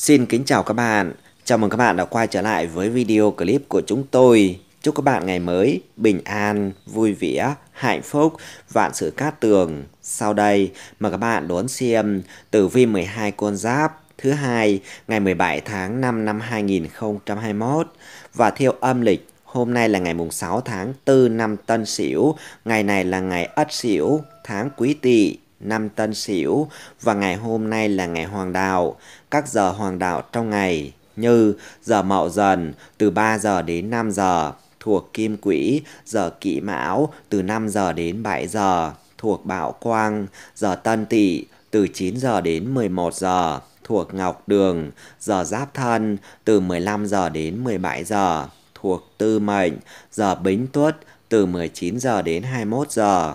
Xin kính chào các bạn. Chào mừng các bạn đã quay trở lại với video clip của chúng tôi. Chúc các bạn ngày mới bình an, vui vẻ, hạnh phúc, vạn sự cát tường. Sau đây, mời các bạn đón xem tử vi 12 con giáp thứ hai ngày 17 tháng 5 năm 2021 và theo âm lịch Hôm nay là ngày mùng 6 tháng 4 năm Tân Sửu, ngày này là ngày Ất Sửu, tháng Quý Tỵ, năm Tân Sửu và ngày hôm nay là ngày Hoàng đạo. Các giờ Hoàng đạo trong ngày như giờ Mậu Dần từ 3 giờ đến 5 giờ, thuộc Kim Quỹ giờ Kỷ Mão từ 5 giờ đến 7 giờ, thuộc Bảo Quang giờ Tân Tỵ từ 9 giờ đến 11 giờ, thuộc Ngọc Đường giờ Giáp Thân từ 15 giờ đến 17 giờ, thuộc Tư Mệnh giờ Bính Tuất từ 19 giờ đến 21 giờ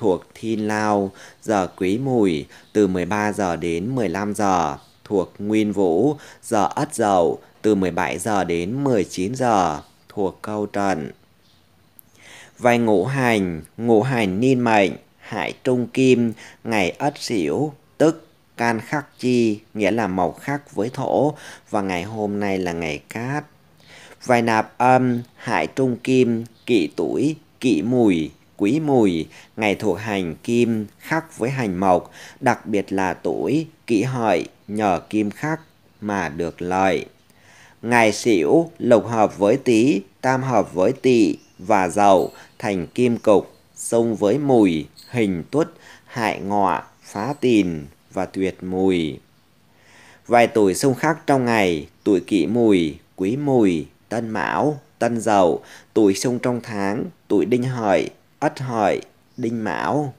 thuộc Thiên Lao, giờ Quý Mùi từ 13 giờ đến 15 giờ, thuộc Nguyên Vũ, giờ Ất Dậu từ 17 giờ đến 19 giờ, thuộc Câu Trận. Vài ngũ hành, ngũ hành niên mệnh, hải trung kim, ngày Ất Sửu, tức can khắc chi, nghĩa là màu khắc với thổ, và ngày hôm nay là ngày cát. Vài nạp âm, hải trung kim, kỵ tuổi, kỵ mùi, quý mùi, ngày thuộc hành kim khắc với hành mộc, đặc biệt là tuổi, kỷ hợi, nhờ kim khắc mà được lợi. Ngày xỉu lục hợp với tý, tam hợp với tỵ và dậu thành kim cục, xung với mùi, hình tuất, hại ngọ, phá tìn và tuyệt mùi. Vài tuổi xung khắc trong ngày, tuổi kỷ mùi, quý mùi, tân mão, tân dậu, tuổi xung trong tháng, tuổi đinh hợi, Ất Hợi, Đinh Mão.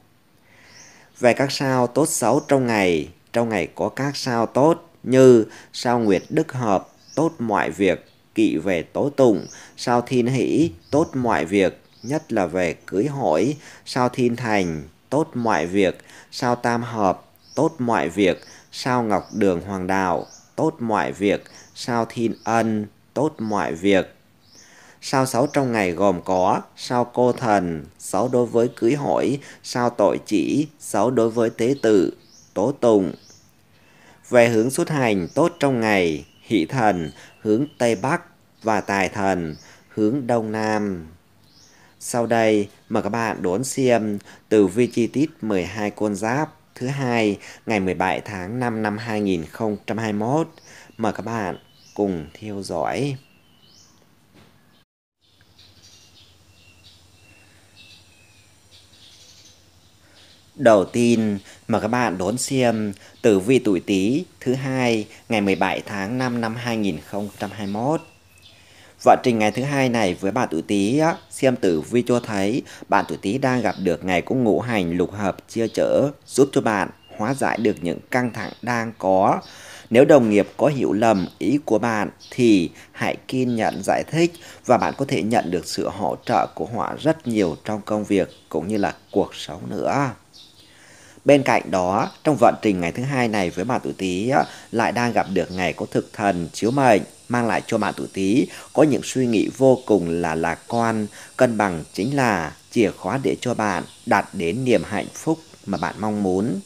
Về các sao tốt xấu trong ngày, trong ngày có các sao tốt như sao Nguyệt Đức Hợp, tốt mọi việc, kỵ về tố tụng, sao Thiên Hỷ, tốt mọi việc, nhất là về cưới hỏi, sao Thiên Thành, tốt mọi việc, sao Tam Hợp, tốt mọi việc, sao Ngọc Đường Hoàng Đạo, tốt mọi việc, sao Thiên Ân, tốt mọi việc, Sao sáu trong ngày gồm có sao cô thần, sáu đối với cưới hỏi, sao tội chỉ, sáu đối với tế tự, tố tùng Về hướng xuất hành tốt trong ngày, hỷ thần, hướng Tây Bắc và tài thần, hướng Đông Nam. Sau đây, mời các bạn đốn xem tử vi chi tiết 12 con giáp thứ hai ngày 17 tháng 5 năm 2021. Mời các bạn cùng theo dõi. Đầu tiên, mời các bạn đón xem tử vi tuổi Tý thứ hai ngày 17 tháng 5 năm 2021. Vận trình ngày thứ hai này với bạn tuổi Tý xem tử vi cho thấy bạn tuổi Tý đang gặp được ngày có ngũ hành lục hợp chia chở giúp cho bạn hóa giải được những căng thẳng đang có. Nếu đồng nghiệp có hiểu lầm ý của bạn thì hãy kiên nhẫn giải thích và bạn có thể nhận được sự hỗ trợ của họ rất nhiều trong công việc cũng như là cuộc sống nữa. Bên cạnh đó, trong vận trình ngày thứ hai này với bạn tuổi Tý lại đang gặp được ngày có thực thần chiếu mệnh mang lại cho bạn tuổi Tý có những suy nghĩ vô cùng là lạc quan, cân bằng chính là chìa khóa để cho bạn đạt đến niềm hạnh phúc mà bạn mong muốn.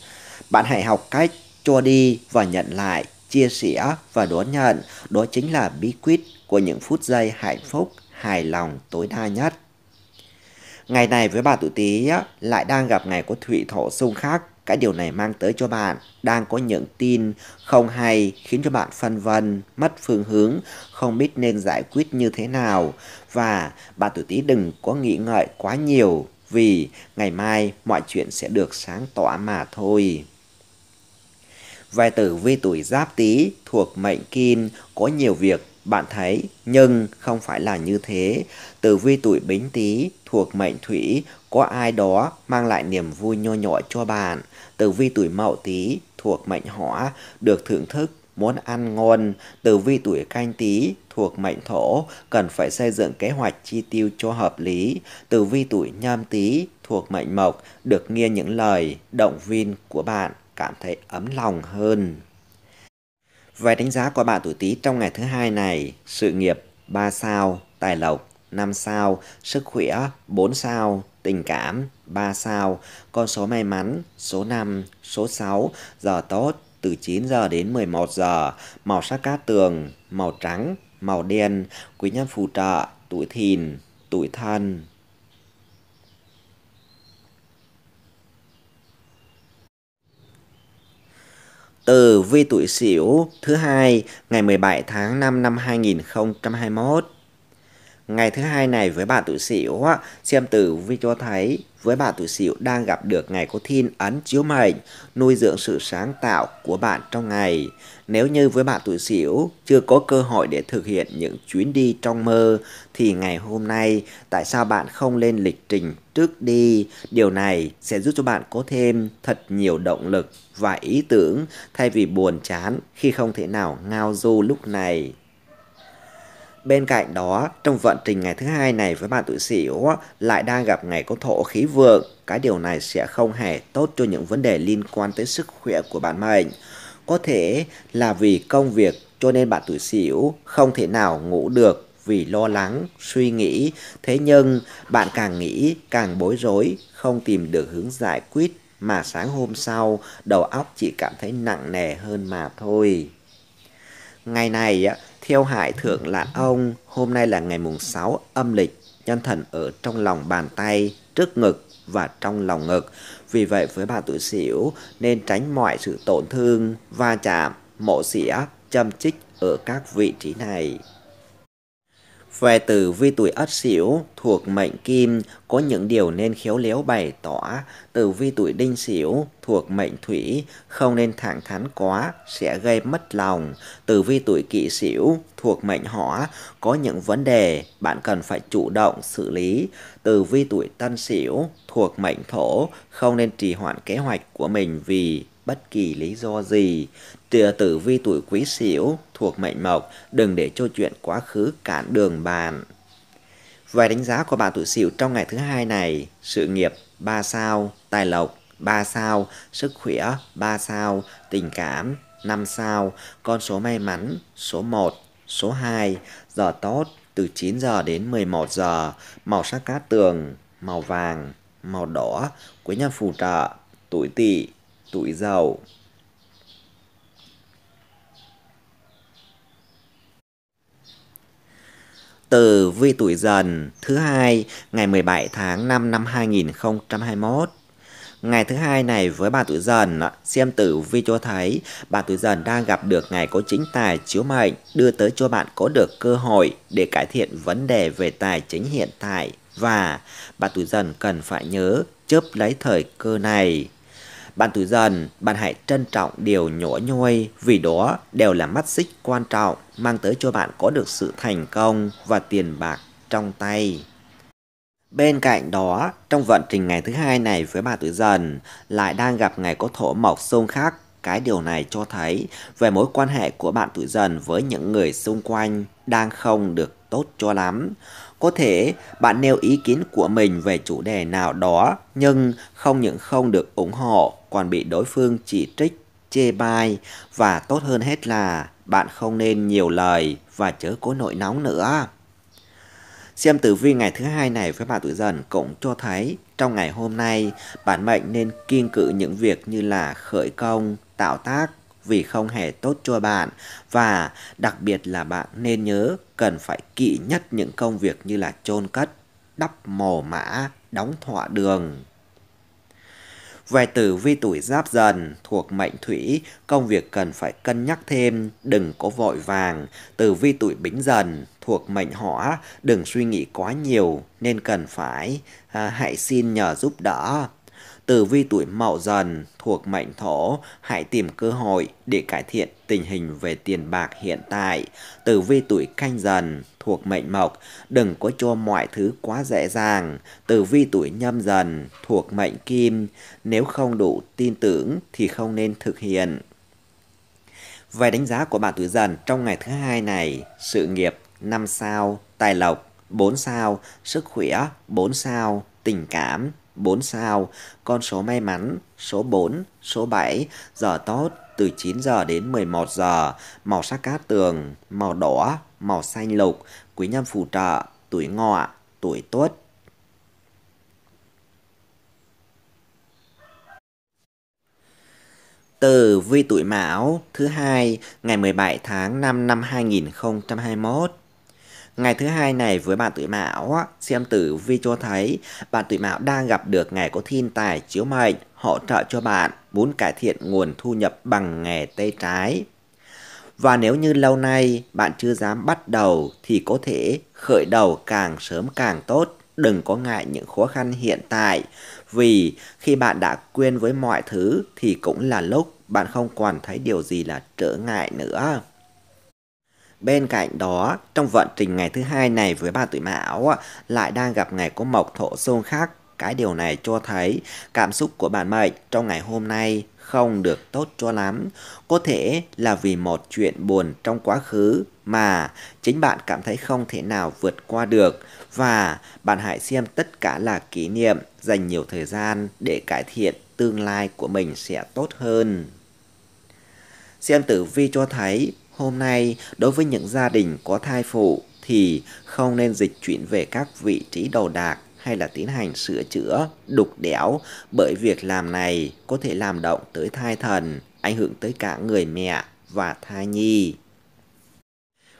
Bạn hãy học cách cho đi và nhận lại, chia sẻ và đón nhận, đó chính là bí quyết của những phút giây hạnh phúc, hài lòng tối đa nhất. Ngày này với bà tuổi Tý lại đang gặp ngày của thủy thổ xung khắc. Cái điều này mang tới cho bạn đang có những tin không hay khiến cho bạn phân vân, mất phương hướng, không biết nên giải quyết như thế nào. Và bà tuổi Tý đừng có nghĩ ngợi quá nhiều vì ngày mai mọi chuyện sẽ được sáng tỏa mà thôi. Vài tử vi tuổi giáp tý thuộc mệnh kim có nhiều việc bạn thấy nhưng không phải là như thế Tử vi tuổi Bính Tý thuộc mệnh Thủy có ai đó mang lại niềm vui nho nhỏ cho bạn. Tử vi tuổi Mậu Tý thuộc mệnh Hỏa được thưởng thức muốn ăn ngon. Tử vi tuổi Canh Tý thuộc mệnh Thổ cần phải xây dựng kế hoạch chi tiêu cho hợp lý. Tử vi tuổi Nhâm Tý thuộc mệnh Mộc được nghe những lời động viên của bạn cảm thấy ấm lòng hơn. Về đánh giá của bạn tuổi Tý trong ngày thứ hai này, sự nghiệp 3 sao, tài lộc 5 sao, sức khỏe 4 sao, tình cảm 3 sao, con số may mắn số 5, số 6, giờ tốt từ 9 giờ đến 11 giờ, màu sắc cát tường, màu trắng, màu đen, quý nhân phù trợ, tuổi thìn, tuổi thân. Từ vi tuổi Sửu thứ hai ngày 17 tháng 5 năm 2021 Ngày thứ hai này với bạn tuổi sửu, xem tử vi cho thấy với bạn tuổi sửu đang gặp được ngày có thiên ấn chiếu mệnh, nuôi dưỡng sự sáng tạo của bạn trong ngày. Nếu như với bạn tuổi sửu chưa có cơ hội để thực hiện những chuyến đi trong mơ, thì ngày hôm nay tại sao bạn không lên lịch trình trước đi? Điều này sẽ giúp cho bạn có thêm thật nhiều động lực và ý tưởng thay vì buồn chán khi không thể nào ngao du lúc này. Bên cạnh đó, trong vận trình ngày thứ hai này với bạn tuổi Sửu lại đang gặp ngày có thổ khí vượng, cái điều này sẽ không hề tốt cho những vấn đề liên quan tới sức khỏe của bạn mình. Có thể là vì công việc cho nên bạn tuổi Sửu không thể nào ngủ được vì lo lắng, suy nghĩ, thế nhưng bạn càng nghĩ càng bối rối, không tìm được hướng giải quyết mà sáng hôm sau đầu óc chỉ cảm thấy nặng nề hơn mà thôi. Ngày này theo hại thượng là ông, hôm nay là ngày mùng 6 âm lịch, nhân thần ở trong lòng bàn tay, trước ngực và trong lòng ngực. Vì vậy với bạn tuổi Sửu nên tránh mọi sự tổn thương, va chạm, mổ xỉa, châm chích ở các vị trí này. Về tử vi tuổi ất sửu thuộc mệnh kim có những điều nên khéo léo bày tỏ, tử vi tuổi đinh sửu thuộc mệnh thủy không nên thẳng thắn quá sẽ gây mất lòng, tử vi tuổi kỷ sửu thuộc mệnh hỏa có những vấn đề bạn cần phải chủ động xử lý, tử vi tuổi tân sửu thuộc mệnh thổ không nên trì hoãn kế hoạch của mình vì bất kỳ lý do gì. Tìa tử vi tuổi quý sửu thuộc mệnh mộc, đừng để cho chuyện quá khứ cản đường bàn. Vài đánh giá của bạn tuổi sửu trong ngày thứ hai này, sự nghiệp 3 sao, tài lộc 3 sao, sức khỏe 3 sao, tình cảm 5 sao, con số may mắn số 1, số 2, giờ tốt từ 9 giờ đến 11 giờ, màu sắc cát tường, màu vàng, màu đỏ, quý nhân phù trợ, tuổi tỵ tuổi giàu. Từ vi tuổi dần thứ hai ngày 17 tháng 5 năm 2021. Ngày thứ hai này với bà tuổi dần, xem tử vi cho thấy bà tuổi dần đang gặp được ngày có chính tài chiếu mệnh đưa tới cho bạn có được cơ hội để cải thiện vấn đề về tài chính hiện tại và bà tuổi dần cần phải nhớ chớp lấy thời cơ này bạn tuổi Dần, bạn hãy trân trọng điều nhỏ nhoi vì đó đều là mắt xích quan trọng mang tới cho bạn có được sự thành công và tiền bạc trong tay. Bên cạnh đó, trong vận trình ngày thứ hai này với bà tuổi Dần lại đang gặp ngày có thổ mộc xung khắc. Cái điều này cho thấy về mối quan hệ của bạn tuổi dần với những người xung quanh đang không được tốt cho lắm. Có thể bạn nêu ý kiến của mình về chủ đề nào đó nhưng không những không được ủng hộ còn bị đối phương chỉ trích, chê bai và tốt hơn hết là bạn không nên nhiều lời và chớ có nội nóng nữa. Xem tử vi ngày thứ hai này với bạn tuổi dần cũng cho thấy trong ngày hôm nay bạn mệnh nên kiên cự những việc như là khởi công, tạo tác, vì không hề tốt cho bạn và đặc biệt là bạn nên nhớ cần phải kỵ nhất những công việc như là chôn cất, đắp mồ mã, đóng thọ đường. Về tử vi tuổi giáp dần thuộc mệnh thủy, công việc cần phải cân nhắc thêm, đừng có vội vàng. Tử vi tuổi bính dần thuộc mệnh hỏa, đừng suy nghĩ quá nhiều nên cần phải à, hãy xin nhờ giúp đỡ tử vi tuổi mậu dần thuộc mệnh thổ, hãy tìm cơ hội để cải thiện tình hình về tiền bạc hiện tại. Tử vi tuổi canh dần thuộc mệnh mộc, đừng có cho mọi thứ quá dễ dàng. Tử vi tuổi nhâm dần thuộc mệnh kim, nếu không đủ tin tưởng thì không nên thực hiện. Về đánh giá của bạn tuổi dần trong ngày thứ hai này, sự nghiệp 5 sao, tài lộc 4 sao, sức khỏe 4 sao, tình cảm 4 sao, con số may mắn, số 4, số 7, giờ tốt từ 9 giờ đến 11 giờ, màu sắc cát tường, màu đỏ, màu xanh lục, quý nhân phù trợ, tuổi ngọ, tuổi tuất. Từ vi tuổi Mão thứ hai ngày 17 tháng 5 năm 2021. Ngày thứ hai này với bạn tuổi mão, xem tử vi cho thấy bạn tuổi mão đang gặp được ngày có thiên tài chiếu mệnh hỗ trợ cho bạn muốn cải thiện nguồn thu nhập bằng nghề tay trái. Và nếu như lâu nay bạn chưa dám bắt đầu thì có thể khởi đầu càng sớm càng tốt, đừng có ngại những khó khăn hiện tại vì khi bạn đã quên với mọi thứ thì cũng là lúc bạn không còn thấy điều gì là trở ngại nữa. Bên cạnh đó, trong vận trình ngày thứ hai này với ba tuổi mão lại đang gặp ngày có mộc thổ xung khắc. Cái điều này cho thấy cảm xúc của bạn mệnh trong ngày hôm nay không được tốt cho lắm. Có thể là vì một chuyện buồn trong quá khứ mà chính bạn cảm thấy không thể nào vượt qua được và bạn hãy xem tất cả là kỷ niệm, dành nhiều thời gian để cải thiện tương lai của mình sẽ tốt hơn. Xem tử vi cho thấy Hôm nay, đối với những gia đình có thai phụ thì không nên dịch chuyển về các vị trí đầu đạc hay là tiến hành sửa chữa, đục đẽo bởi việc làm này có thể làm động tới thai thần, ảnh hưởng tới cả người mẹ và thai nhi.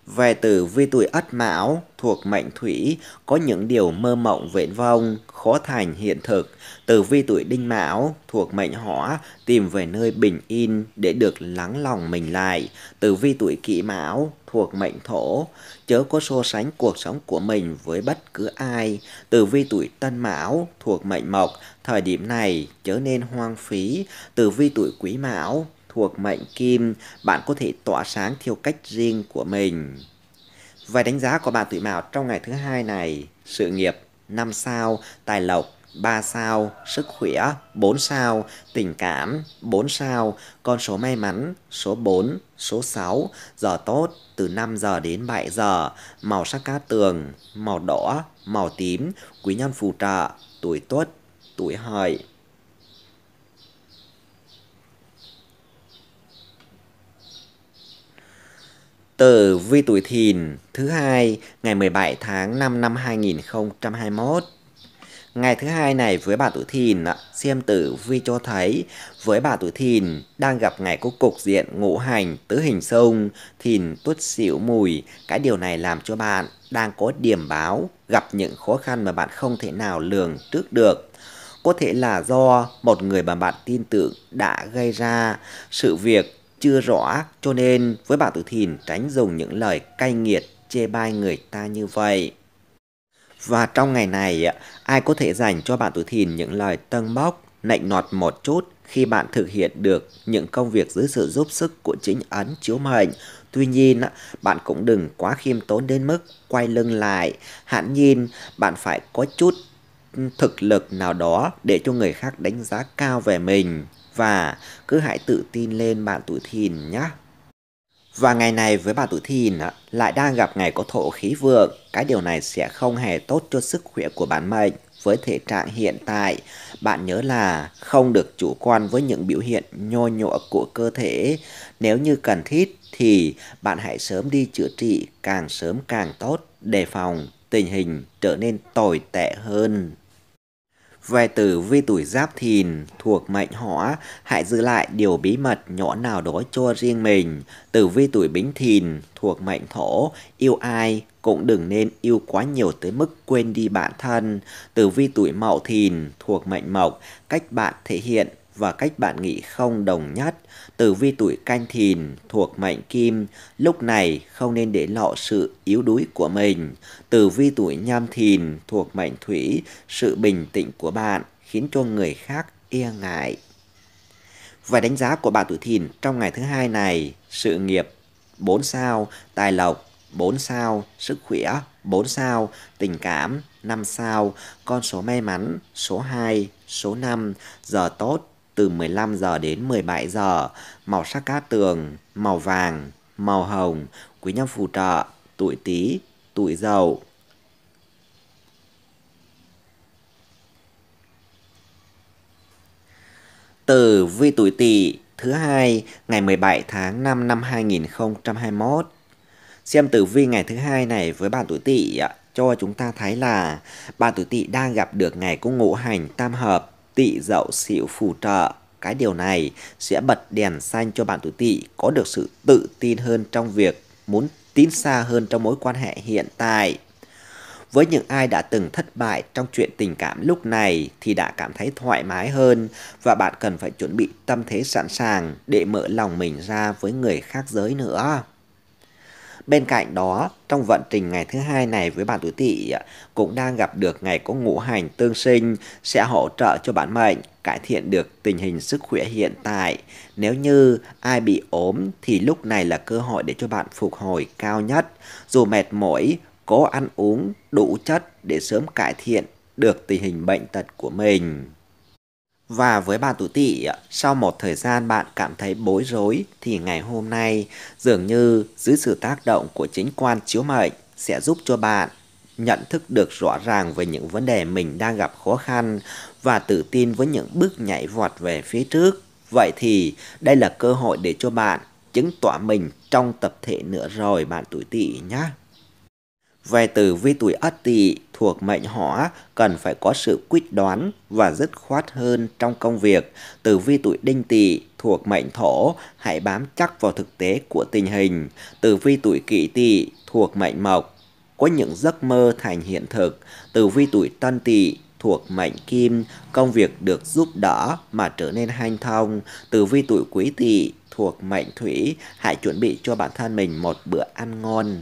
Về tử vi tuổi Ất Mão thuộc mệnh Thủy có những điều mơ mộng viễn vong khó thành hiện thực, tử vi tuổi đinh mão thuộc mệnh hỏa tìm về nơi bình yên để được lắng lòng mình lại. Tử vi tuổi kỷ mão thuộc mệnh thổ, chớ có so sánh cuộc sống của mình với bất cứ ai. Tử vi tuổi tân mão thuộc mệnh mộc, thời điểm này chớ nên hoang phí. Tử vi tuổi quý mão thuộc mệnh kim, bạn có thể tỏa sáng theo cách riêng của mình. Vài đánh giá của bạn tuổi mão trong ngày thứ hai này, sự nghiệp 5 sao, tài lộc 3 sao, sức khỏe 4 sao, tình cảm 4 sao, con số may mắn số 4, số 6, giờ tốt từ 5 giờ đến 7 giờ, màu sắc cát tường, màu đỏ, màu tím, quý nhân phù trợ, tuổi tuất, tuổi hợi. Tử vi tuổi thìn thứ hai ngày 17 tháng 5 năm 2021. Ngày thứ hai này với bà tuổi thìn, xem tử vi cho thấy với bà tuổi thìn đang gặp ngày có cục diện ngũ hành tứ hình sông, thìn tuất xỉu mùi. Cái điều này làm cho bạn đang có điểm báo gặp những khó khăn mà bạn không thể nào lường trước được có thể là do một người mà bạn tin tưởng đã gây ra sự việc chưa rõ, cho nên với bạn tuổi thìn tránh dùng những lời cay nghiệt chê bai người ta như vậy. Và trong ngày này, ai có thể dành cho bạn tuổi thìn những lời tân bốc, nạnh nọt một chút khi bạn thực hiện được những công việc dưới sự giúp sức của chính ấn chiếu mệnh. Tuy nhiên, bạn cũng đừng quá khiêm tốn đến mức quay lưng lại. Hạn nhiên, bạn phải có chút thực lực nào đó để cho người khác đánh giá cao về mình và cứ hãy tự tin lên bạn tuổi thìn nhé. Và ngày này với bạn tuổi thìn lại đang gặp ngày có thổ khí vượng, cái điều này sẽ không hề tốt cho sức khỏe của bạn mệnh. Với thể trạng hiện tại, bạn nhớ là không được chủ quan với những biểu hiện nhô nhọ của cơ thể. Nếu như cần thiết thì bạn hãy sớm đi chữa trị, càng sớm càng tốt, để phòng tình hình trở nên tồi tệ hơn. Về tử vi tuổi giáp thìn thuộc mệnh hỏa, hãy giữ lại điều bí mật nhỏ nào đó cho riêng mình. Tử vi tuổi bính thìn thuộc mệnh thổ, yêu ai cũng đừng nên yêu quá nhiều tới mức quên đi bản thân. Tử vi tuổi mậu thìn thuộc mệnh mộc, cách bạn thể hiện và cách bạn nghĩ không đồng nhất. Tử vi tuổi canh thìn thuộc mệnh kim, lúc này không nên để lộ sự yếu đuối của mình. Tử vi tuổi nhâm thìn thuộc mệnh thủy, sự bình tĩnh của bạn khiến cho người khác e ngại. Và đánh giá của bạn tuổi thìn trong ngày thứ hai này, sự nghiệp 4 sao, tài lộc 4 sao, sức khỏe 4 sao, tình cảm 5 sao, con số may mắn số 2, số 5, giờ tốt từ 15 giờ đến 17 giờ, màu sắc cát tường, màu vàng, màu hồng, quý nhân phù trợ, tuổi Tý, tuổi Dậu. từ vi tuổi Tỵ thứ hai ngày 17 tháng 5 năm 2021. Xem tử vi ngày thứ hai này với bạn tuổi Tỵ cho chúng ta thấy là bạn tuổi Tỵ đang gặp được ngày cung ngũ hành tam hợp tỵ dậu xỉu phù trợ cái điều này sẽ bật đèn xanh cho bạn tuổi tỵ có được sự tự tin hơn trong việc muốn tiến xa hơn trong mối quan hệ hiện tại với những ai đã từng thất bại trong chuyện tình cảm lúc này thì đã cảm thấy thoải mái hơn và bạn cần phải chuẩn bị tâm thế sẵn sàng để mở lòng mình ra với người khác giới nữa Bên cạnh đó, trong vận trình ngày thứ hai này với bạn tuổi tỵ cũng đang gặp được ngày có ngũ hành tương sinh sẽ hỗ trợ cho bạn mệnh cải thiện được tình hình sức khỏe hiện tại. Nếu như ai bị ốm thì lúc này là cơ hội để cho bạn phục hồi cao nhất. Dù mệt mỏi, cố ăn uống đủ chất để sớm cải thiện được tình hình bệnh tật của mình. Và với bạn tuổi tỵ sau một thời gian bạn cảm thấy bối rối thì ngày hôm nay dường như dưới sự tác động của chính quan chiếu mệnh sẽ giúp cho bạn nhận thức được rõ ràng về những vấn đề mình đang gặp khó khăn và tự tin với những bước nhảy vọt về phía trước. Vậy thì đây là cơ hội để cho bạn chứng tỏ mình trong tập thể nữa rồi bạn tuổi tỵ nhé. Về tử vi tuổi ất tỵ thuộc mệnh hỏa cần phải có sự quyết đoán và dứt khoát hơn trong công việc. Tử vi tuổi đinh tỵ thuộc mệnh thổ hãy bám chắc vào thực tế của tình hình. Tử vi tuổi kỷ tỵ thuộc mệnh mộc có những giấc mơ thành hiện thực. Tử vi tuổi tân tỵ thuộc mệnh kim công việc được giúp đỡ mà trở nên hanh thông. Tử vi tuổi quý tỵ thuộc mệnh thủy hãy chuẩn bị cho bản thân mình một bữa ăn ngon.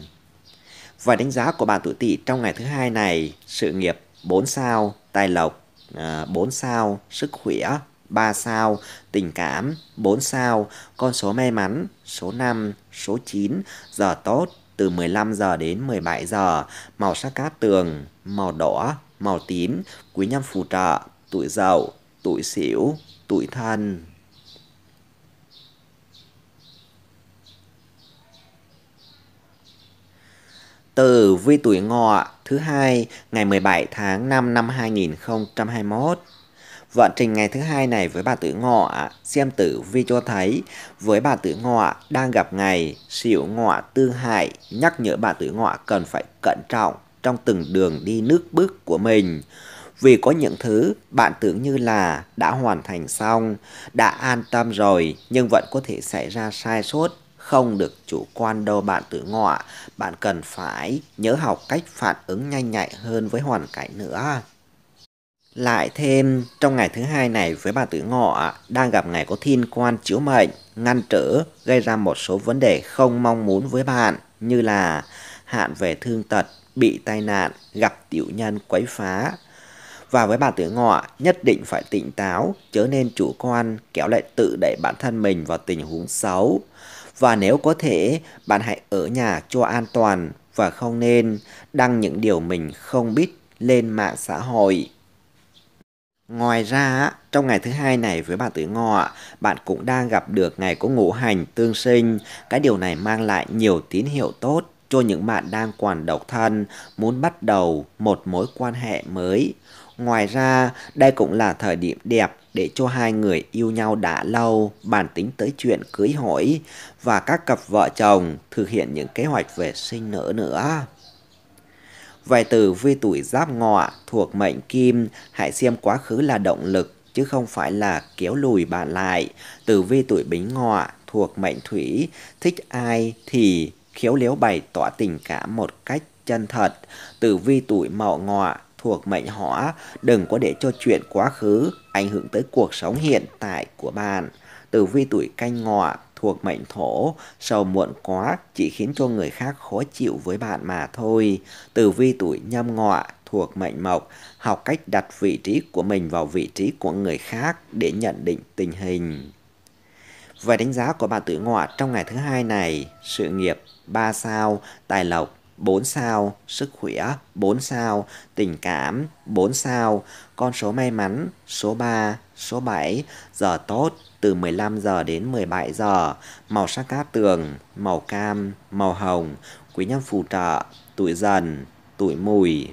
Và đánh giá của bạn tuổi Tỵ trong ngày thứ hai này, sự nghiệp 4 sao, tài lộc 4 à, sao, sức khỏe 3 sao, tình cảm 4 sao, con số may mắn số 5, số 9, giờ tốt từ 15 giờ đến 17 giờ, màu sắc cát tường màu đỏ, màu tím, quý nhân phù trợ, tuổi giàu tuổi xỉu tuổi thân. Từ vi tuổi ngọ thứ hai ngày 17 tháng 5 năm 2021. Vận trình ngày thứ hai này với bà tử ngọ xem tử vi cho thấy với bà tử ngọ đang gặp ngày xỉu ngọ tương hại nhắc nhở bà tử ngọ cần phải cẩn trọng trong từng đường đi nước bước của mình. Vì có những thứ bạn tưởng như là đã hoàn thành xong, đã an tâm rồi nhưng vẫn có thể xảy ra sai sót không được chủ quan đâu bạn tử ngọ. Bạn cần phải nhớ học cách phản ứng nhanh nhạy hơn với hoàn cảnh nữa. Lại thêm, trong ngày thứ hai này với bạn tử ngọ đang gặp ngày có thiên quan chiếu mệnh, ngăn trở, gây ra một số vấn đề không mong muốn với bạn như là hạn về thương tật, bị tai nạn, gặp tiểu nhân quấy phá. Và với bạn tử ngọ, nhất định phải tỉnh táo, chớ nên chủ quan, kéo lại tự đẩy bản thân mình vào tình huống xấu. Và nếu có thể, bạn hãy ở nhà cho an toàn và không nên đăng những điều mình không biết lên mạng xã hội. Ngoài ra, trong ngày thứ hai này với bạn tử ngọ, bạn cũng đang gặp được ngày có ngũ hành tương sinh. Cái điều này mang lại nhiều tín hiệu tốt cho những bạn đang còn độc thân, muốn bắt đầu một mối quan hệ mới. Ngoài ra, đây cũng là thời điểm đẹp để cho hai người yêu nhau đã lâu bàn tính tới chuyện cưới hỏi và các cặp vợ chồng thực hiện những kế hoạch về sinh nở nữa. Vài từ vi tuổi giáp ngọ thuộc mệnh kim, hãy xem quá khứ là động lực chứ không phải là kéo lùi bạn lại. Từ vi tuổi bính ngọ thuộc mệnh thủy, thích ai thì khéo léo bày tỏ tình cảm một cách chân thật. Từ vi tuổi mậu ngọ thuộc mệnh hỏa, đừng có để cho chuyện quá khứ ảnh hưởng tới cuộc sống hiện tại của bạn. Tử vi tuổi canh ngọ thuộc mệnh thổ, sầu muộn quá chỉ khiến cho người khác khó chịu với bạn mà thôi. Tử vi tuổi nhâm ngọ thuộc mệnh mộc, học cách đặt vị trí của mình vào vị trí của người khác để nhận định tình hình. Về đánh giá của bạn tuổi ngọ trong ngày thứ hai này, sự nghiệp 3 sao, tài lộc 4 sao, sức khỏe 4 sao, tình cảm 4 sao, con số may mắn số 3, số 7, giờ tốt từ 15 giờ đến 17 giờ, màu sắc cát tường, màu cam, màu hồng, quý nhân phù trợ, tuổi dần, tuổi mùi.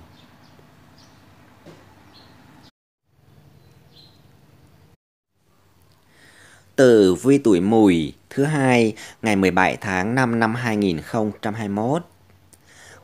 từ vi tuổi mùi thứ hai ngày 17 tháng 5 năm 2021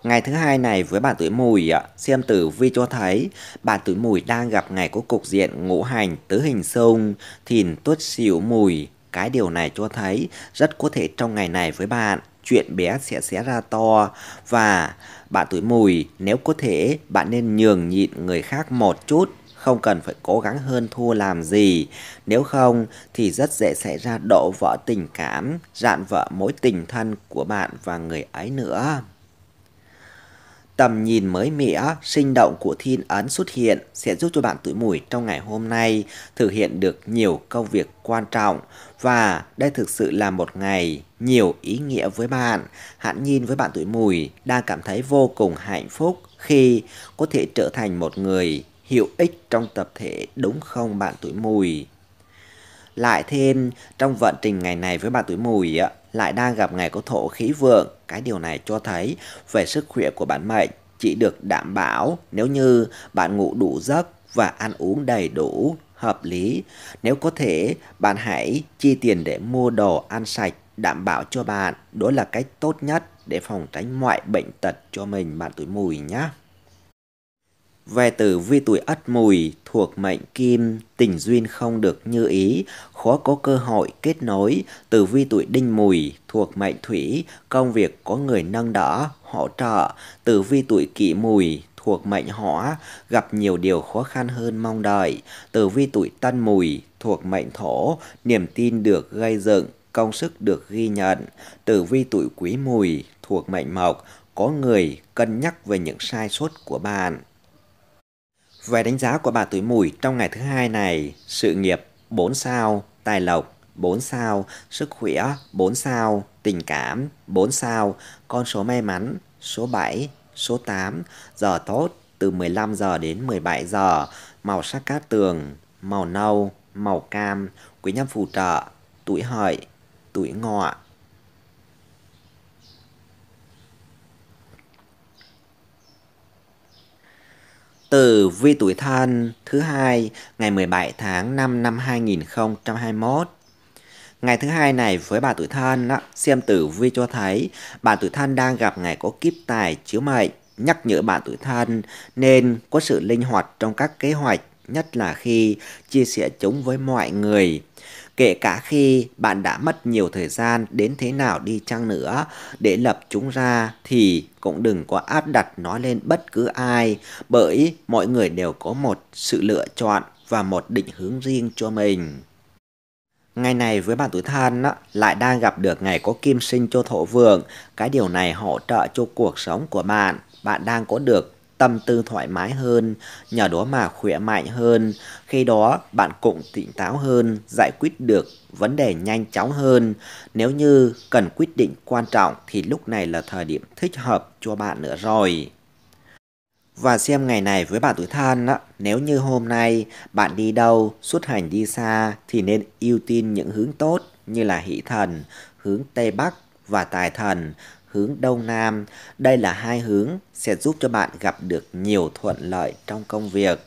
Ngày thứ hai này với bạn tuổi mùi, xem tử vi cho thấy bạn tuổi mùi đang gặp ngày có cục diện ngũ hành tứ hình xung, thìn tuất xỉu mùi. Cái điều này cho thấy rất có thể trong ngày này với bạn chuyện bé sẽ xé ra to và bạn tuổi mùi nếu có thể bạn nên nhường nhịn người khác một chút không cần phải cố gắng hơn thua làm gì nếu không thì rất dễ xảy ra đổ vỡ tình cảm dạn vỡ mối tình thân của bạn và người ấy nữa Tầm nhìn mới mẻ, sinh động của thiên ấn xuất hiện sẽ giúp cho bạn tuổi mùi trong ngày hôm nay thực hiện được nhiều công việc quan trọng và đây thực sự là một ngày nhiều ý nghĩa với bạn. hạn nhìn với bạn tuổi mùi đang cảm thấy vô cùng hạnh phúc khi có thể trở thành một người hữu ích trong tập thể đúng không bạn tuổi mùi. Lại thêm, trong vận trình ngày này với bạn tuổi mùi lại đang gặp ngày có thổ khí vượng. Cái điều này cho thấy về sức khỏe của bản mệnh chỉ được đảm bảo nếu như bạn ngủ đủ giấc và ăn uống đầy đủ, hợp lý. Nếu có thể, bạn hãy chi tiền để mua đồ ăn sạch đảm bảo cho bạn. Đó là cách tốt nhất để phòng tránh mọi bệnh tật cho mình bạn tuổi mùi nhé. Về tử vi tuổi ất mùi thuộc mệnh kim, tình duyên không được như ý, khó có cơ hội kết nối. Tử vi tuổi đinh mùi thuộc mệnh thủy, công việc có người nâng đỡ, hỗ trợ. Tử vi tuổi kỷ mùi thuộc mệnh hỏa, gặp nhiều điều khó khăn hơn mong đợi. Tử vi tuổi tân mùi thuộc mệnh thổ, niềm tin được gây dựng, công sức được ghi nhận. Tử vi tuổi quý mùi thuộc mệnh mộc, có người cân nhắc về những sai sót của bạn. Về đánh giá của bà tuổi mùi trong ngày thứ hai này, sự nghiệp 4 sao, tài lộc 4 sao, sức khỏe 4 sao, tình cảm 4 sao, con số may mắn số 7, số 8, giờ tốt từ 15 giờ đến 17 giờ, màu sắc cát tường, màu nâu, màu cam, quý nhân phù trợ, tuổi hợi, tuổi ngọ. Từ vi tuổi thân thứ hai ngày 17 tháng 5 năm 2021. Ngày thứ hai này với bà tuổi thân xem tử vi cho thấy bà tuổi thân đang gặp ngày có kiếp tài chiếu mệnh, nhắc nhở bạn tuổi thân nên có sự linh hoạt trong các kế hoạch, nhất là khi chia sẻ chúng với mọi người kể cả khi bạn đã mất nhiều thời gian đến thế nào đi chăng nữa để lập chúng ra thì cũng đừng có áp đặt nó lên bất cứ ai bởi mọi người đều có một sự lựa chọn và một định hướng riêng cho mình. Ngày này với bạn tuổi thân lại đang gặp được ngày có kim sinh cho thổ vượng. Cái điều này hỗ trợ cho cuộc sống của bạn. Bạn đang có được tâm tư thoải mái hơn, nhờ đó mà khỏe mạnh hơn, khi đó bạn cũng tỉnh táo hơn, giải quyết được vấn đề nhanh chóng hơn. Nếu như cần quyết định quan trọng thì lúc này là thời điểm thích hợp cho bạn nữa rồi. Và xem ngày này với bạn tuổi thân á, nếu như hôm nay bạn đi đâu, xuất hành đi xa thì nên ưu tiên những hướng tốt như là hỷ thần, hướng Tây Bắc và tài thần hướng Đông Nam. Đây là hai hướng sẽ giúp cho bạn gặp được nhiều thuận lợi trong công việc.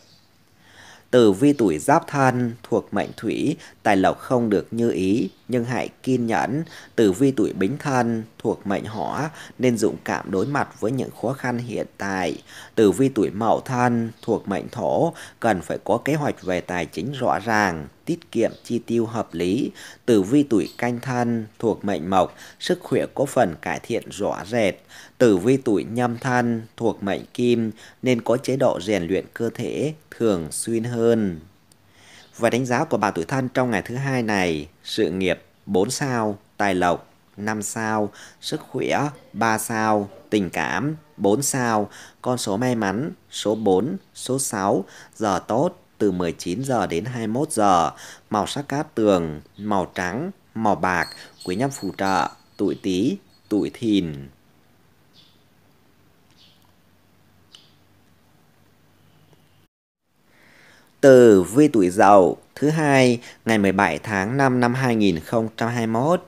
Tử vi tuổi giáp thân thuộc mệnh thủy, tài lộc không được như ý, nhưng hãy kiên nhẫn, tử vi tuổi bính thân thuộc mệnh hỏa nên dũng cảm đối mặt với những khó khăn hiện tại. Tử vi tuổi mậu thân thuộc mệnh thổ cần phải có kế hoạch về tài chính rõ ràng, tiết kiệm chi tiêu hợp lý. Tử vi tuổi canh thân thuộc mệnh mộc, sức khỏe có phần cải thiện rõ rệt. Tử vi tuổi nhâm thân thuộc mệnh kim nên có chế độ rèn luyện cơ thể thường xuyên hơn. Và đánh giá của bà tuổi thân trong ngày thứ hai này, sự nghiệp 4 sao, tài lộc 5 sao, sức khỏe 3 sao, tình cảm 4 sao, con số may mắn số 4, số 6, giờ tốt từ 19 giờ đến 21 giờ, màu sắc cát tường, màu trắng, màu bạc, quý nhân phù trợ, tuổi Tý, tuổi Thìn. Từ vi tuổi dậu thứ hai ngày 17 tháng 5 năm 2021.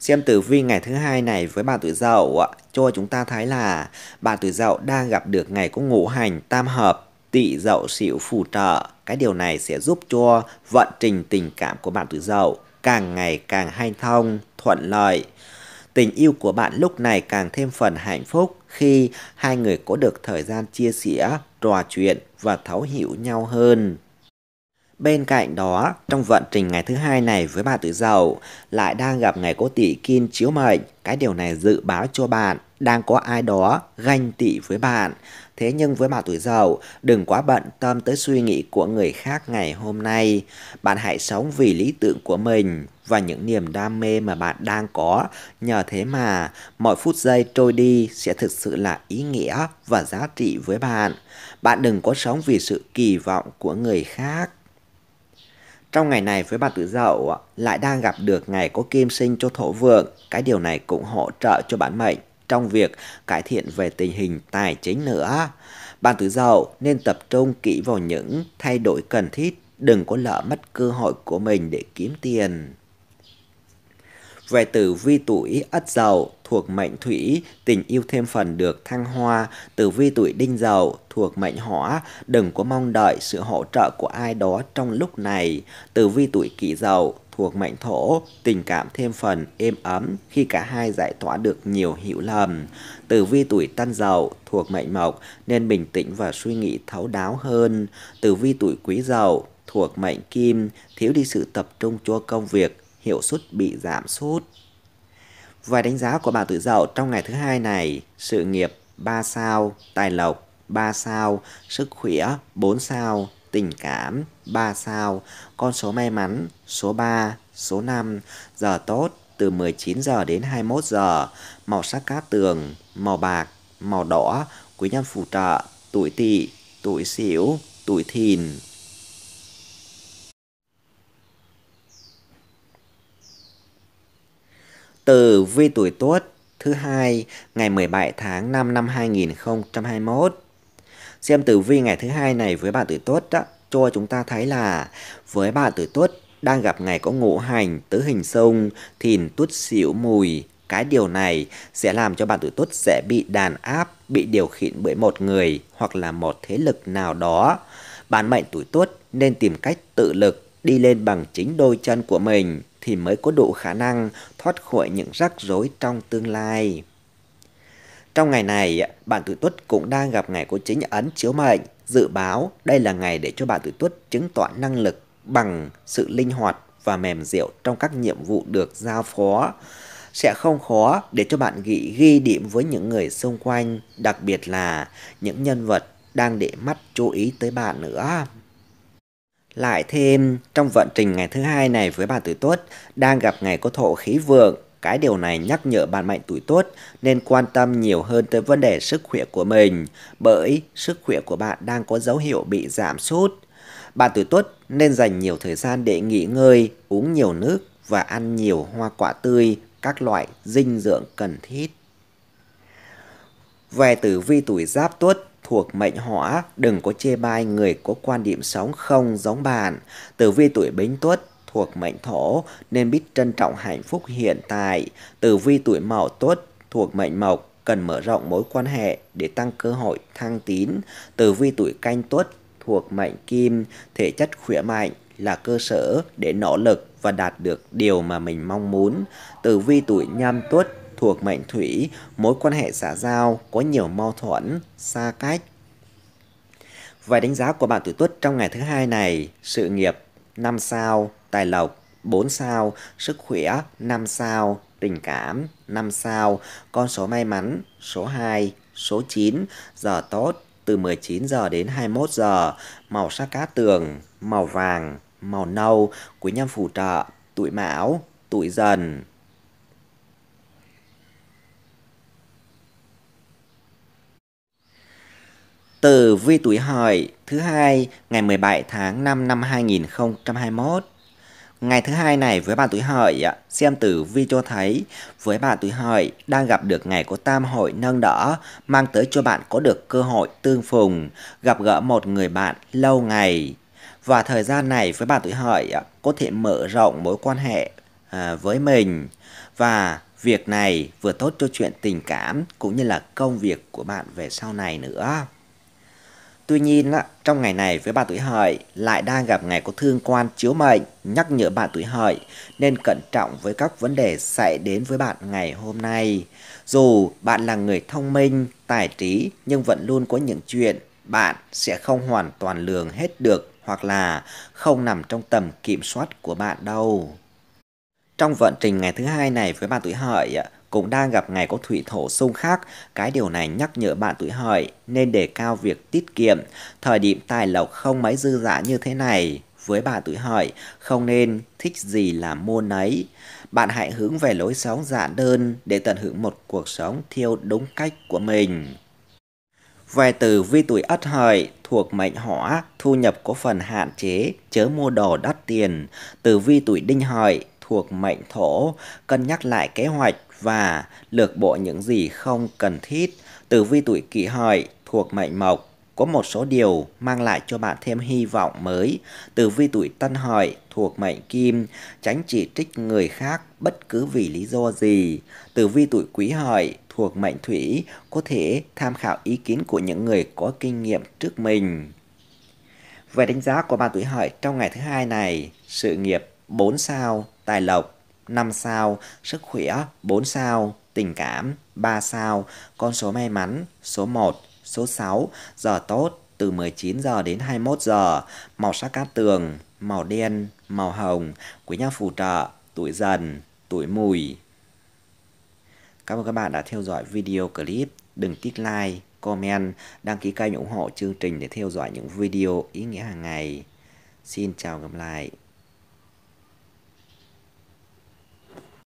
Xem tử vi ngày thứ hai này với bà tuổi dậu cho chúng ta thấy là bà tuổi dậu đang gặp được ngày có ngũ hành tam hợp tỵ dậu xỉu phù trợ. Cái điều này sẽ giúp cho vận trình tình cảm của bạn tuổi dậu càng ngày càng hanh thông, thuận lợi. Tình yêu của bạn lúc này càng thêm phần hạnh phúc khi hai người có được thời gian chia sẻ, trò chuyện và thấu hiểu nhau hơn. Bên cạnh đó, trong vận trình ngày thứ hai này với bạn tự giàu, lại đang gặp ngày cố tỷ kim chiếu mệnh, cái điều này dự báo cho bạn đang có ai đó ganh tị với bạn Thế nhưng với bạn tuổi dậu, đừng quá bận tâm tới suy nghĩ của người khác ngày hôm nay. Bạn hãy sống vì lý tưởng của mình và những niềm đam mê mà bạn đang có. Nhờ thế mà, mọi phút giây trôi đi sẽ thực sự là ý nghĩa và giá trị với bạn. Bạn đừng có sống vì sự kỳ vọng của người khác. Trong ngày này với bạn tự dậu lại đang gặp được ngày có kim sinh cho thổ vượng, cái điều này cũng hỗ trợ cho bản mệnh trong việc cải thiện về tình hình tài chính nữa. bạn tứ dậu nên tập trung kỹ vào những thay đổi cần thiết, đừng có lỡ mất cơ hội của mình để kiếm tiền. Về tử vi tuổi Ất Dậu thuộc mệnh thủy, tình yêu thêm phần được thăng hoa, tử vi tuổi đinh dậu thuộc mệnh hỏa, đừng có mong đợi sự hỗ trợ của ai đó trong lúc này. Tử vi tuổi kỷ dậu thuộc mệnh thổ, tình cảm thêm phần êm ấm khi cả hai giải tỏa được nhiều hiểu lầm. Tử vi tuổi tân dậu thuộc mệnh mộc nên bình tĩnh và suy nghĩ thấu đáo hơn. Tử vi tuổi quý dậu thuộc mệnh kim, thiếu đi sự tập trung cho công việc, hiệu suất bị giảm sút vài đánh giá của bà tự dậu trong ngày thứ hai này, sự nghiệp 3 sao, tài lộc 3 sao, sức khỏe 4 sao, tình cảm 3 sao, con số may mắn số 3, số 5, giờ tốt từ 19 giờ đến 21 giờ, màu sắc cát tường, màu bạc, màu đỏ, quý nhân phù trợ, tuổi tỵ, tuổi sửu, tuổi thìn. Từ vi tuổi Tuất thứ hai ngày 17 tháng 5 năm 2021. Xem tử vi ngày thứ hai này với bạn tuổi Tuất đó, cho chúng ta thấy là với bạn tuổi Tuất đang gặp ngày có ngũ hành tứ hình xung, thìn tuất xỉu mùi, cái điều này sẽ làm cho bạn tuổi Tuất sẽ bị đàn áp, bị điều khiển bởi một người hoặc là một thế lực nào đó. Bạn mệnh tuổi Tuất nên tìm cách tự lực đi lên bằng chính đôi chân của mình thì mới có đủ khả năng thoát khỏi những rắc rối trong tương lai. Trong ngày này, bạn tuổi tuất cũng đang gặp ngày của chính ấn chiếu mệnh, dự báo đây là ngày để cho bạn tuổi tuất chứng tỏ năng lực bằng sự linh hoạt và mềm dẻo trong các nhiệm vụ được giao phó. Sẽ không khó để cho bạn ghi, ghi điểm với những người xung quanh, đặc biệt là những nhân vật đang để mắt chú ý tới bạn nữa. Lại thêm, trong vận trình ngày thứ hai này với bà tuổi tốt, đang gặp ngày có thổ khí vượng, cái điều này nhắc nhở bạn mạnh tuổi tốt nên quan tâm nhiều hơn tới vấn đề sức khỏe của mình, bởi sức khỏe của bạn đang có dấu hiệu bị giảm sút. Bạn tuổi tốt nên dành nhiều thời gian để nghỉ ngơi, uống nhiều nước và ăn nhiều hoa quả tươi, các loại dinh dưỡng cần thiết. Về tử vi tuổi giáp tuất thuộc mệnh hỏa, đừng có chê bai người có quan điểm sống không giống bạn. Tử vi tuổi bính tuất thuộc mệnh thổ nên biết trân trọng hạnh phúc hiện tại. Tử vi tuổi mậu tuất thuộc mệnh mộc cần mở rộng mối quan hệ để tăng cơ hội thăng tín. Tử vi tuổi canh tuất thuộc mệnh kim, thể chất khỏe mạnh là cơ sở để nỗ lực và đạt được điều mà mình mong muốn. Tử vi tuổi nhâm tuất thuộc mệnh thủy, mối quan hệ xã giao có nhiều mâu thuẫn, xa cách. Vài đánh giá của bạn tuổi tuất trong ngày thứ hai này, sự nghiệp 5 sao, tài lộc 4 sao, sức khỏe 5 sao, tình cảm 5 sao, con số may mắn số 2, số 9, giờ tốt từ 19 giờ đến 21 giờ, màu sắc cá tường, màu vàng, màu nâu, quý nhân phù trợ, tuổi mão, tuổi dần. Tử vi tuổi hợi thứ hai ngày 17 tháng 5 năm 2021. Ngày thứ hai này với bạn tuổi hợi xem tử vi cho thấy với bạn tuổi hợi đang gặp được ngày có tam hội nâng đỡ mang tới cho bạn có được cơ hội tương phùng, gặp gỡ một người bạn lâu ngày. Và thời gian này với bạn tuổi hợi có thể mở rộng mối quan hệ à, với mình và việc này vừa tốt cho chuyện tình cảm cũng như là công việc của bạn về sau này nữa. Tuy nhiên, trong ngày này với bạn tuổi hợi lại đang gặp ngày có thương quan chiếu mệnh nhắc nhở bạn tuổi hợi nên cẩn trọng với các vấn đề xảy đến với bạn ngày hôm nay. Dù bạn là người thông minh, tài trí nhưng vẫn luôn có những chuyện bạn sẽ không hoàn toàn lường hết được hoặc là không nằm trong tầm kiểm soát của bạn đâu. Trong vận trình ngày thứ hai này với bạn tuổi hợi cũng đang gặp ngày có thủy thổ xung khắc, Cái điều này nhắc nhở bạn tuổi hợi nên đề cao việc tiết kiệm, thời điểm tài lộc không mấy dư dả như thế này. Với bạn tuổi hợi, không nên thích gì là mua nấy. Bạn hãy hướng về lối sống giản đơn để tận hưởng một cuộc sống theo đúng cách của mình. Về từ vi tuổi ất hợi thuộc mệnh hỏa, thu nhập có phần hạn chế, chớ mua đồ đắt tiền. Từ vi tuổi đinh hợi, thuộc mệnh thổ, cân nhắc lại kế hoạch và lược bộ những gì không cần thiết. Tử vi tuổi kỷ hợi thuộc mệnh mộc có một số điều mang lại cho bạn thêm hy vọng mới. Tử vi tuổi tân hợi thuộc mệnh kim, tránh chỉ trích người khác bất cứ vì lý do gì. Tử vi tuổi quý hợi thuộc mệnh thủy có thể tham khảo ý kiến của những người có kinh nghiệm trước mình. Về đánh giá của bạn tuổi hợi trong ngày thứ hai này, sự nghiệp 4 sao, tài lộc 5 sao, sức khỏe 4 sao, tình cảm 3 sao, con số may mắn số 1, số 6, giờ tốt từ 19 giờ đến 21 giờ, màu sắc cát tường, màu đen, màu hồng, quý nhân phù trợ, tuổi dần, tuổi mùi. Cảm ơn các bạn đã theo dõi video clip. Đừng tích like, comment, đăng ký kênh ủng hộ chương trình để theo dõi những video ý nghĩa hàng ngày. Xin chào gặp lại.